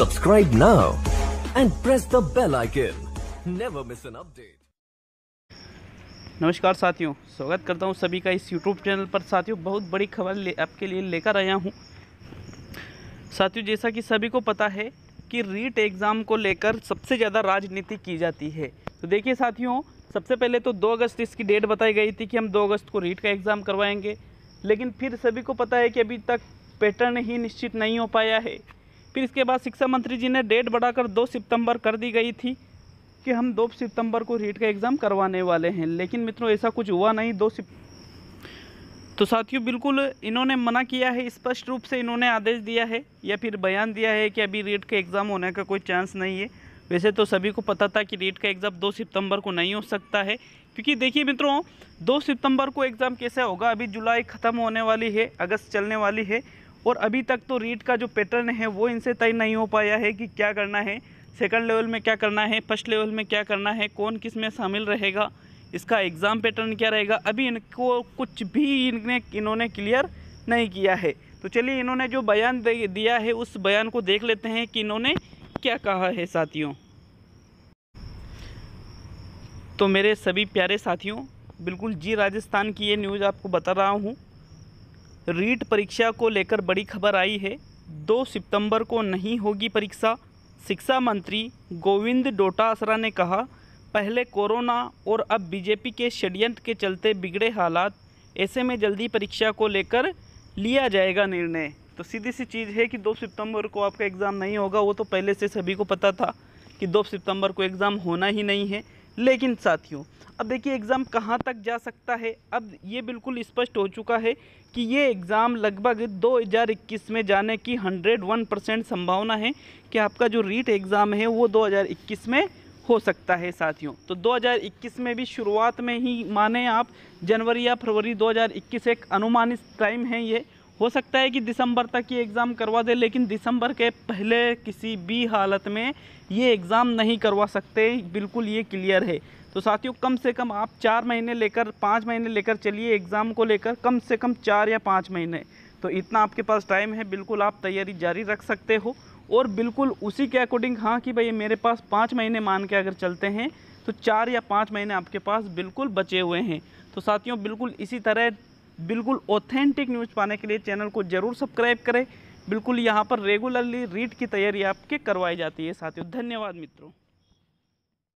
Subscribe now and press the bell icon. Never miss an update. नमस्कार साथियों स्वागत करता हूं सभी का इस YouTube चैनल पर साथियों बहुत बड़ी खबर ले आपके लिए लेकर आया हूं साथियों जैसा कि सभी को पता है कि रीट एग्ज़ाम को लेकर सबसे ज़्यादा राजनीति की जाती है तो देखिए साथियों सबसे पहले तो 2 अगस्त इसकी डेट बताई गई थी कि हम 2 अगस्त को रीट का एग्ज़ाम करवाएंगे लेकिन फिर सभी को पता है कि अभी तक पैटर्न ही निश्चित नहीं हो पाया है फिर इसके बाद शिक्षा मंत्री जी ने डेट बढ़ाकर दो सितंबर कर दी गई थी कि हम दो सितंबर को रीट का एग्ज़ाम करवाने वाले हैं लेकिन मित्रों ऐसा कुछ हुआ नहीं दो सि... तो साथियों बिल्कुल इन्होंने मना किया है स्पष्ट रूप से इन्होंने आदेश दिया है या फिर बयान दिया है कि अभी रीट का एग्ज़ाम होने का कोई चांस नहीं है वैसे तो सभी को पता था कि रीट का एग्ज़ाम दो सितंबर को नहीं हो सकता है क्योंकि देखिए मित्रों दो सितंबर को एग्ज़ाम कैसे होगा अभी जुलाई ख़त्म होने वाली है अगस्त चलने वाली है और अभी तक तो रीट का जो पैटर्न है वो इनसे तय नहीं हो पाया है कि क्या करना है सेकंड लेवल में क्या करना है फर्स्ट लेवल में क्या करना है कौन किस में शामिल रहेगा इसका एग्ज़ाम पैटर्न क्या रहेगा अभी इनको कुछ भी इनने इन्होंने क्लियर नहीं किया है तो चलिए इन्होंने जो बयान दिया है उस बयान को देख लेते हैं कि इन्होंने क्या कहा है साथियों तो मेरे सभी प्यारे साथियों बिल्कुल जी राजस्थान की ये न्यूज़ आपको बता रहा हूँ रीट परीक्षा को लेकर बड़ी खबर आई है दो सितंबर को नहीं होगी परीक्षा शिक्षा मंत्री गोविंद डोटासरा ने कहा पहले कोरोना और अब बीजेपी के षड्यंत्र के चलते बिगड़े हालात ऐसे में जल्दी परीक्षा को लेकर लिया जाएगा निर्णय तो सीधी सी चीज़ है कि दो सितंबर को आपका एग्ज़ाम नहीं होगा वो तो पहले से सभी को पता था कि दो सितंबर को एग्ज़ाम होना ही नहीं है लेकिन साथियों अब देखिए एग्ज़ाम कहाँ तक जा सकता है अब ये बिल्कुल स्पष्ट हो चुका है कि ये एग्ज़ाम लगभग 2021 में जाने की 101 परसेंट संभावना है कि आपका जो रीट एग्ज़ाम है वो 2021 में हो सकता है साथियों तो 2021 में भी शुरुआत में ही माने आप जनवरी या फरवरी 2021 एक अनुमानित टाइम है ये हो सकता है कि दिसंबर तक ये एग्ज़ाम करवा दे लेकिन दिसंबर के पहले किसी भी हालत में ये एग्ज़ाम नहीं करवा सकते बिल्कुल ये क्लियर है तो साथियों कम से कम आप चार महीने लेकर पाँच महीने लेकर चलिए एग्ज़ाम को लेकर कम से कम चार या पाँच महीने तो इतना आपके पास टाइम है बिल्कुल आप तैयारी जारी रख सकते हो और बिल्कुल उसी के अकॉर्डिंग हाँ कि भाई मेरे पास पाँच महीने मान के अगर चलते हैं तो चार या पाँच महीने आपके पास बिल्कुल बचे हुए हैं तो साथियों बिल्कुल इसी तरह बिल्कुल ऑथेंटिक न्यूज़ पाने के लिए चैनल को ज़रूर सब्सक्राइब करें बिल्कुल यहाँ पर रेगुलरली रीड की तैयारी आपके करवाई जाती है साथियों धन्यवाद मित्रों